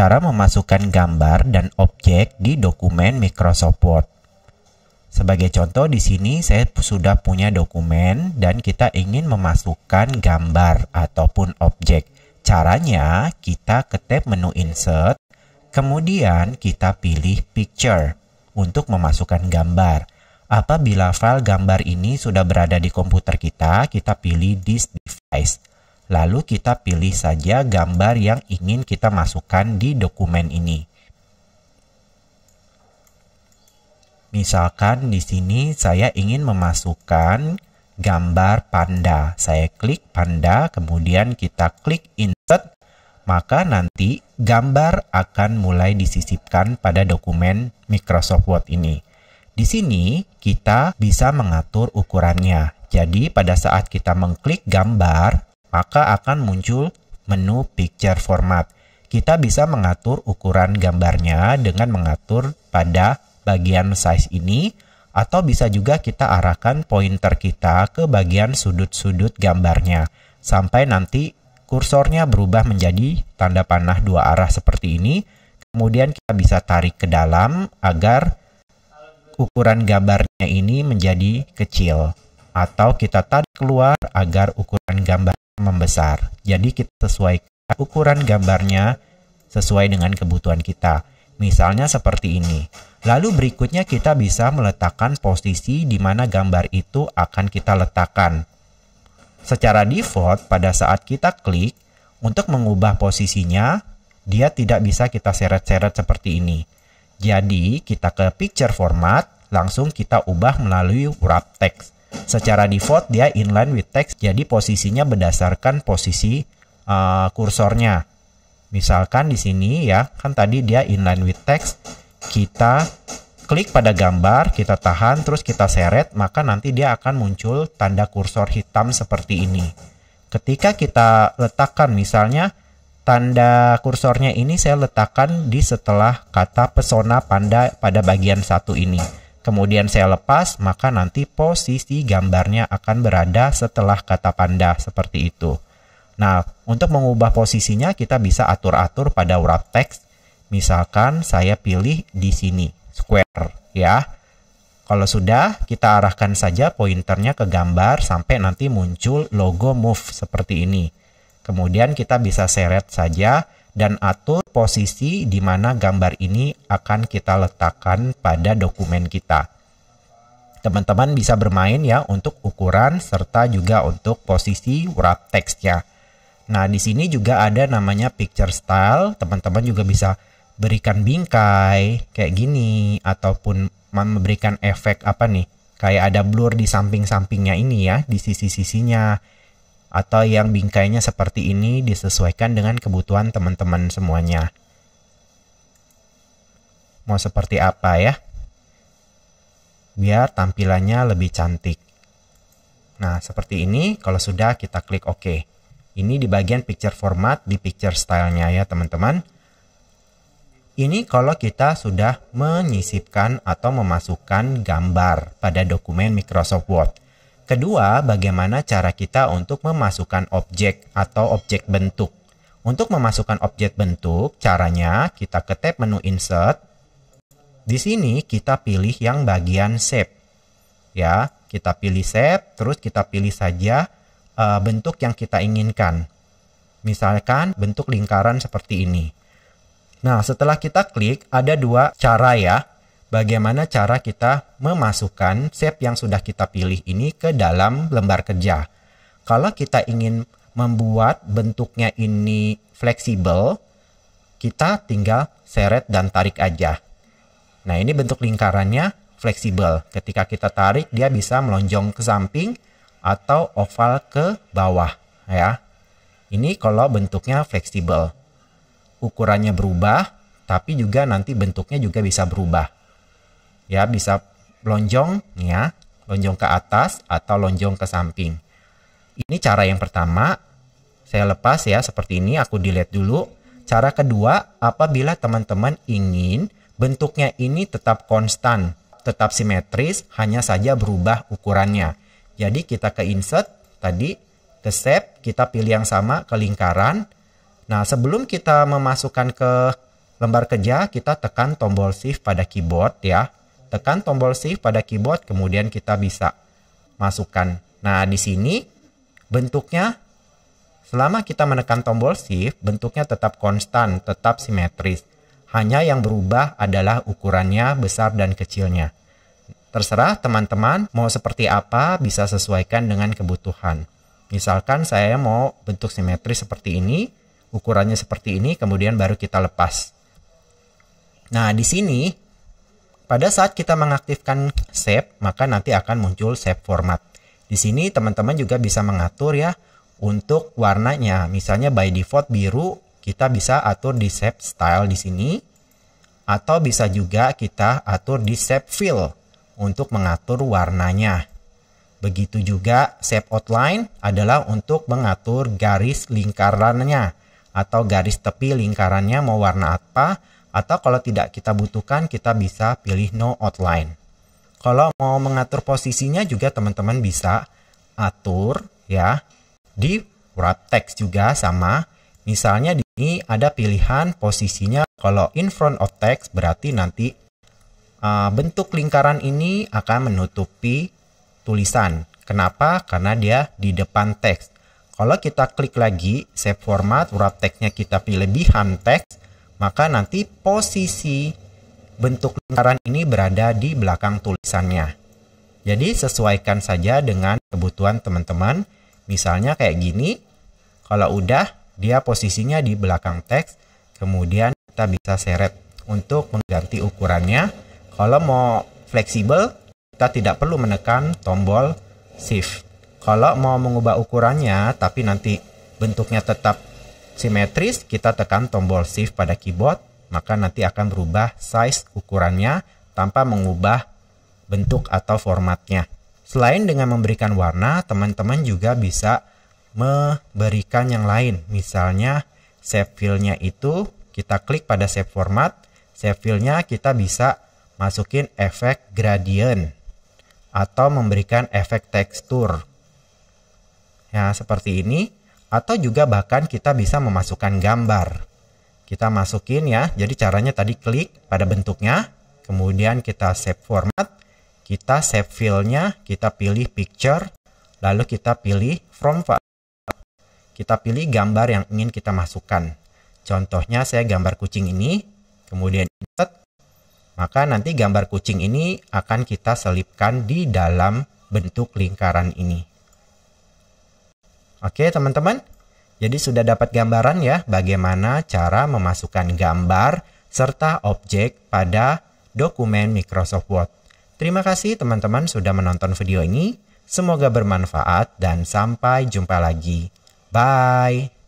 cara memasukkan gambar dan objek di dokumen Microsoft Word. Sebagai contoh di sini saya sudah punya dokumen dan kita ingin memasukkan gambar ataupun objek. Caranya kita ke menu insert, kemudian kita pilih picture untuk memasukkan gambar. Apabila file gambar ini sudah berada di komputer kita, kita pilih this device. Lalu kita pilih saja gambar yang ingin kita masukkan di dokumen ini. Misalkan di sini saya ingin memasukkan gambar panda. Saya klik panda, kemudian kita klik insert, maka nanti gambar akan mulai disisipkan pada dokumen Microsoft Word ini. Di sini kita bisa mengatur ukurannya. Jadi pada saat kita mengklik gambar, maka akan muncul menu picture format. Kita bisa mengatur ukuran gambarnya dengan mengatur pada bagian size ini atau bisa juga kita arahkan pointer kita ke bagian sudut-sudut gambarnya sampai nanti kursornya berubah menjadi tanda panah dua arah seperti ini. Kemudian kita bisa tarik ke dalam agar ukuran gambarnya ini menjadi kecil atau kita tarik keluar agar ukuran gambar membesar. Jadi kita sesuaikan ukuran gambarnya sesuai dengan kebutuhan kita. Misalnya seperti ini. Lalu berikutnya kita bisa meletakkan posisi di mana gambar itu akan kita letakkan. Secara default pada saat kita klik untuk mengubah posisinya, dia tidak bisa kita seret-seret seperti ini. Jadi kita ke picture format, langsung kita ubah melalui wrap text. Secara default dia inline with text jadi posisinya berdasarkan posisi uh, kursornya. Misalkan di sini ya, kan tadi dia inline with text, kita klik pada gambar, kita tahan terus kita seret, maka nanti dia akan muncul tanda kursor hitam seperti ini. Ketika kita letakkan misalnya tanda kursornya ini saya letakkan di setelah kata pesona panda pada bagian satu ini kemudian saya lepas, maka nanti posisi gambarnya akan berada setelah kata panda seperti itu. Nah, untuk mengubah posisinya kita bisa atur-atur pada wrap text. Misalkan saya pilih di sini, square ya. Kalau sudah, kita arahkan saja pointernya ke gambar sampai nanti muncul logo move seperti ini. Kemudian kita bisa seret saja dan atur posisi di mana gambar ini akan kita letakkan pada dokumen kita. Teman-teman bisa bermain ya untuk ukuran serta juga untuk posisi wrap teksnya. Nah, di sini juga ada namanya picture style. Teman-teman juga bisa berikan bingkai kayak gini ataupun memberikan efek apa nih? Kayak ada blur di samping-sampingnya ini ya, di sisi-sisinya atau yang bingkainya seperti ini disesuaikan dengan kebutuhan teman-teman semuanya. Mau seperti apa ya? Biar tampilannya lebih cantik. Nah, seperti ini kalau sudah kita klik OK. Ini di bagian picture format di picture stylenya ya teman-teman. Ini kalau kita sudah menyisipkan atau memasukkan gambar pada dokumen Microsoft Word. Kedua, bagaimana cara kita untuk memasukkan objek atau objek bentuk. Untuk memasukkan objek bentuk, caranya kita ke tab menu Insert. Di sini kita pilih yang bagian shape. Ya, kita pilih shape, terus kita pilih saja uh, bentuk yang kita inginkan. Misalkan bentuk lingkaran seperti ini. Nah, setelah kita klik, ada dua cara ya bagaimana cara kita memasukkan shape yang sudah kita pilih ini ke dalam lembar kerja. Kalau kita ingin membuat bentuknya ini fleksibel, kita tinggal seret dan tarik aja. Nah ini bentuk lingkarannya fleksibel. Ketika kita tarik dia bisa melonjong ke samping atau oval ke bawah ya. Ini kalau bentuknya fleksibel. Ukurannya berubah tapi juga nanti bentuknya juga bisa berubah ya bisa lonjong ya, lonjong ke atas atau lonjong ke samping. Ini cara yang pertama, saya lepas ya seperti ini, aku delete dulu. Cara kedua, apabila teman-teman ingin bentuknya ini tetap konstan, tetap simetris, hanya saja berubah ukurannya. Jadi kita ke insert tadi, ke shape, kita pilih yang sama ke lingkaran. Nah, sebelum kita memasukkan ke lembar kerja, kita tekan tombol shift pada keyboard ya tekan tombol shift pada keyboard kemudian kita bisa masukkan. Nah, di sini bentuknya selama kita menekan tombol shift bentuknya tetap konstan, tetap simetris. Hanya yang berubah adalah ukurannya besar dan kecilnya. Terserah teman-teman mau seperti apa bisa sesuaikan dengan kebutuhan. Misalkan saya mau bentuk simetris seperti ini, ukurannya seperti ini, kemudian baru kita lepas. Nah, di sini pada saat kita mengaktifkan shape, maka nanti akan muncul shape format. Di sini teman-teman juga bisa mengatur ya untuk warnanya. Misalnya by default biru, kita bisa atur di shape style di sini. Atau bisa juga kita atur di shape fill untuk mengatur warnanya. Begitu juga shape outline adalah untuk mengatur garis lingkarannya atau garis tepi lingkarannya mau warna apa atau kalau tidak kita butuhkan, kita bisa pilih no outline. Kalau mau mengatur posisinya juga teman-teman bisa atur ya di wrap text juga sama. Misalnya di sini ada pilihan posisinya kalau in front of text berarti nanti uh, bentuk lingkaran ini akan menutupi tulisan. Kenapa? Karena dia di depan teks. Kalau kita klik lagi, save format, wrap textnya kita pilih behind text, maka nanti posisi bentuk lingkaran ini berada di belakang tulisannya. Jadi sesuaikan saja dengan kebutuhan teman-teman. Misalnya kayak gini, kalau udah dia posisinya di belakang teks, kemudian kita bisa seret untuk mengganti ukurannya. Kalau mau fleksibel, kita tidak perlu menekan tombol shift. Kalau mau mengubah ukurannya, tapi nanti bentuknya tetap simetris, kita tekan tombol shift pada keyboard, maka nanti akan berubah size ukurannya tanpa mengubah bentuk atau formatnya. Selain dengan memberikan warna, teman-teman juga bisa memberikan yang lain. Misalnya shape fill-nya itu kita klik pada shape format, shape fill-nya kita bisa masukin efek gradient atau memberikan efek tekstur. Ya, seperti ini atau juga bahkan kita bisa memasukkan gambar. Kita masukin ya, jadi caranya tadi klik pada bentuknya, kemudian kita save format, kita save filenya kita pilih picture, lalu kita pilih from file. Kita pilih gambar yang ingin kita masukkan. Contohnya saya gambar kucing ini, kemudian insert, maka nanti gambar kucing ini akan kita selipkan di dalam bentuk lingkaran ini. Oke teman-teman, jadi sudah dapat gambaran ya bagaimana cara memasukkan gambar serta objek pada dokumen Microsoft Word. Terima kasih teman-teman sudah menonton video ini. Semoga bermanfaat dan sampai jumpa lagi. Bye.